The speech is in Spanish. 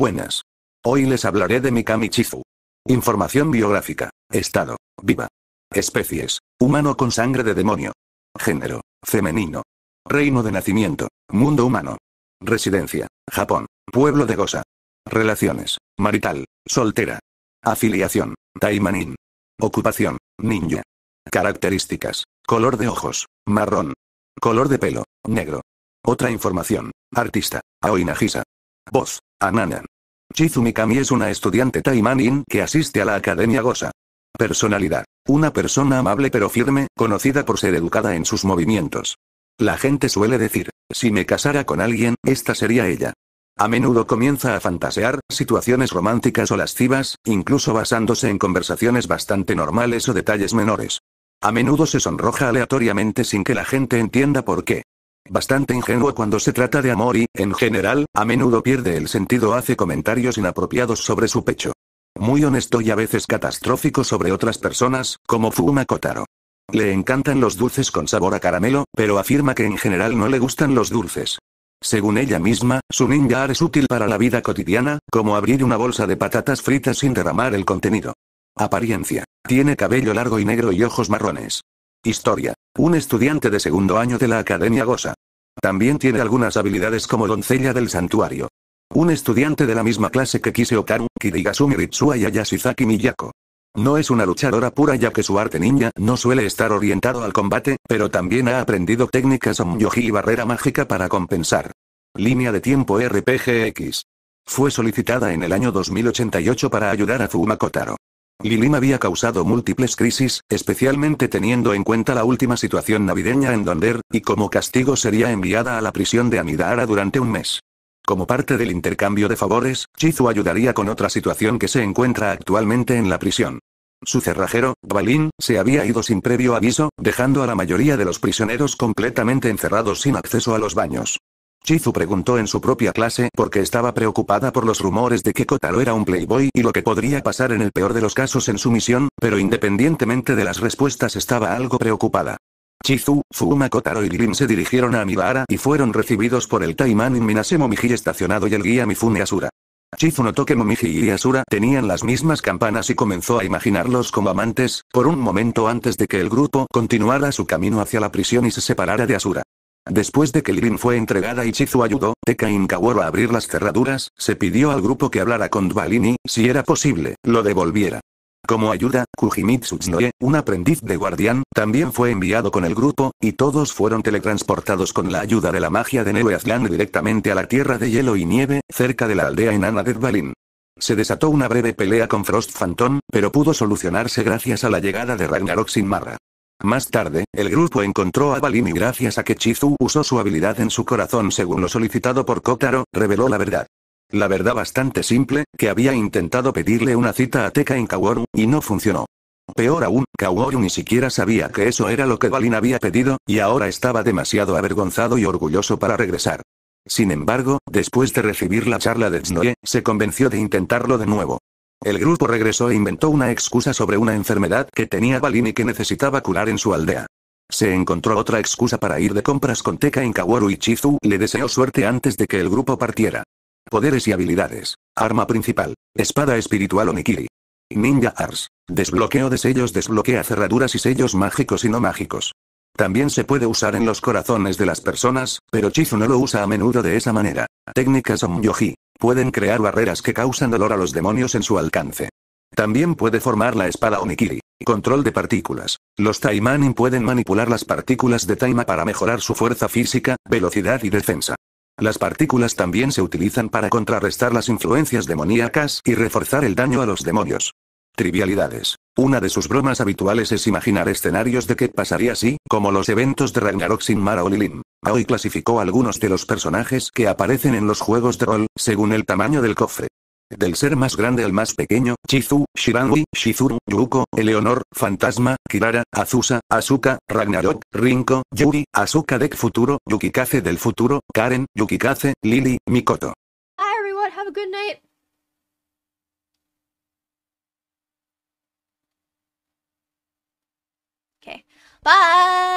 Buenas. Hoy les hablaré de Mikami Chizu. Información biográfica. Estado. Viva. Especies. Humano con sangre de demonio. Género. Femenino. Reino de nacimiento. Mundo humano. Residencia. Japón. Pueblo de Gosa. Relaciones. Marital. Soltera. Afiliación. Taimanin. Ocupación. Ninja. Características. Color de ojos. Marrón. Color de pelo. Negro. Otra información. Artista. Aoi Nagisa. Voz. ananan Shizumikami Kami es una estudiante Taimanin que asiste a la Academia Gosa. Personalidad. Una persona amable pero firme, conocida por ser educada en sus movimientos. La gente suele decir, si me casara con alguien, esta sería ella. A menudo comienza a fantasear situaciones románticas o lascivas, incluso basándose en conversaciones bastante normales o detalles menores. A menudo se sonroja aleatoriamente sin que la gente entienda por qué bastante ingenuo cuando se trata de amor y, en general, a menudo pierde el sentido hace comentarios inapropiados sobre su pecho. Muy honesto y a veces catastrófico sobre otras personas, como Fuma Kotaro. Le encantan los dulces con sabor a caramelo, pero afirma que en general no le gustan los dulces. Según ella misma, su ninja es útil para la vida cotidiana, como abrir una bolsa de patatas fritas sin derramar el contenido. Apariencia. Tiene cabello largo y negro y ojos marrones. Historia. Un estudiante de segundo año de la Academia Gosa. También tiene algunas habilidades como doncella del santuario. Un estudiante de la misma clase que Kiseo Kirigasumi Ritsua y Ayashizaki Miyako. No es una luchadora pura ya que su arte ninja no suele estar orientado al combate, pero también ha aprendido técnicas Omyoji y barrera mágica para compensar. Línea de tiempo RPGX. Fue solicitada en el año 2088 para ayudar a Fuma Kotaro. Lilim había causado múltiples crisis, especialmente teniendo en cuenta la última situación navideña en Donder, y como castigo sería enviada a la prisión de Amidara durante un mes. Como parte del intercambio de favores, Chizu ayudaría con otra situación que se encuentra actualmente en la prisión. Su cerrajero, Balin, se había ido sin previo aviso, dejando a la mayoría de los prisioneros completamente encerrados sin acceso a los baños. Chizu preguntó en su propia clase porque estaba preocupada por los rumores de que Kotaro era un playboy y lo que podría pasar en el peor de los casos en su misión, pero independientemente de las respuestas estaba algo preocupada. Chizu, Fuma Kotaro y Rim se dirigieron a Amibara y fueron recibidos por el Taiman y Minase Momiji estacionado y el guía Mifune Asura. Chizu notó que Momiji y Asura tenían las mismas campanas y comenzó a imaginarlos como amantes, por un momento antes de que el grupo continuara su camino hacia la prisión y se separara de Asura. Después de que Lirin fue entregada y Chizu ayudó, Teka Inkaworo a abrir las cerraduras, se pidió al grupo que hablara con Dvalin y, si era posible, lo devolviera. Como ayuda, Kujimitsu un aprendiz de guardián, también fue enviado con el grupo, y todos fueron teletransportados con la ayuda de la magia de Nero directamente a la tierra de hielo y nieve, cerca de la aldea enana de Dvalin. Se desató una breve pelea con Frost Phantom, pero pudo solucionarse gracias a la llegada de Ragnarok Sinmarra. Más tarde, el grupo encontró a Balin y gracias a que Chizu usó su habilidad en su corazón según lo solicitado por Kotaro, reveló la verdad. La verdad bastante simple, que había intentado pedirle una cita a Teka en Kaworu, y no funcionó. Peor aún, Kaworu ni siquiera sabía que eso era lo que Balin había pedido, y ahora estaba demasiado avergonzado y orgulloso para regresar. Sin embargo, después de recibir la charla de Tsunoe, se convenció de intentarlo de nuevo. El grupo regresó e inventó una excusa sobre una enfermedad que tenía Balini y que necesitaba curar en su aldea. Se encontró otra excusa para ir de compras con Teka en Kaworu y Chizu le deseó suerte antes de que el grupo partiera. Poderes y habilidades. Arma principal. Espada espiritual Onikiri. Ninja Arts. Desbloqueo de sellos desbloquea cerraduras y sellos mágicos y no mágicos. También se puede usar en los corazones de las personas, pero Chizu no lo usa a menudo de esa manera. Técnicas Omyoji. Pueden crear barreras que causan dolor a los demonios en su alcance. También puede formar la espada Onikiri. Control de partículas. Los Taimanin pueden manipular las partículas de Taima para mejorar su fuerza física, velocidad y defensa. Las partículas también se utilizan para contrarrestar las influencias demoníacas y reforzar el daño a los demonios. Trivialidades. Una de sus bromas habituales es imaginar escenarios de que pasaría así, como los eventos de Ragnarok sin Mara o Lilin. clasificó algunos de los personajes que aparecen en los juegos de rol, según el tamaño del cofre. Del ser más grande al más pequeño, Chizu, Shiranui, Shizuru, Yuko, Eleonor, Fantasma, Kirara, Azusa, Asuka, Ragnarok, Rinko, Yuri, Asuka de Futuro, Yukikaze del Futuro, Karen, Yukikaze, Lily, Mikoto. Bye.